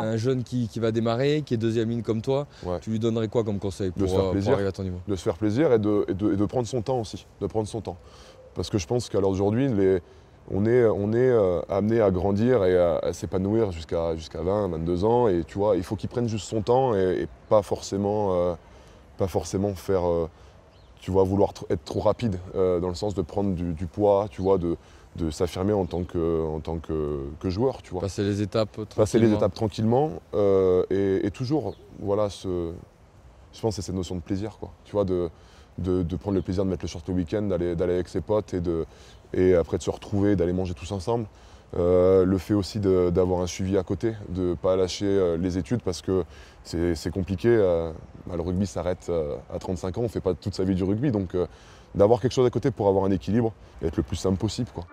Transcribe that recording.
Un jeune qui, va démarrer, qui est deuxième ligne comme toi, tu lui donnerais quoi comme conseil pour, euh, arriver à ton niveau De se faire plaisir et de, prendre son temps aussi, de prendre son temps. Parce que je pense qu'à l'heure d'aujourd'hui, on est, on est euh, amené à grandir et à, s'épanouir jusqu'à 20, 22 ans. Et tu vois, il faut qu'il prenne juste son temps et, pas forcément, euh, pas forcément faire, tu vois, vouloir être trop rapide, euh, dans le sens de prendre du, poids, tu vois, de, s'affirmer en tant, que, tant que, joueur, tu vois. Passer les étapes tranquillement euh, et, toujours, voilà, je pense que c'est cette notion de plaisir, quoi. Tu vois, de, prendre le plaisir de mettre le short le week-end, d'aller avec ses potes et, et après de se retrouver, d'aller manger tous ensemble. Euh, le fait aussi d'avoir un suivi à côté, de ne pas lâcher euh, les études parce que c'est compliqué. Euh, bah, le rugby s'arrête à 35 ans, on ne fait pas toute sa vie du rugby. Donc d'avoir quelque chose à côté pour avoir un équilibre et être le plus simple possible. Quoi.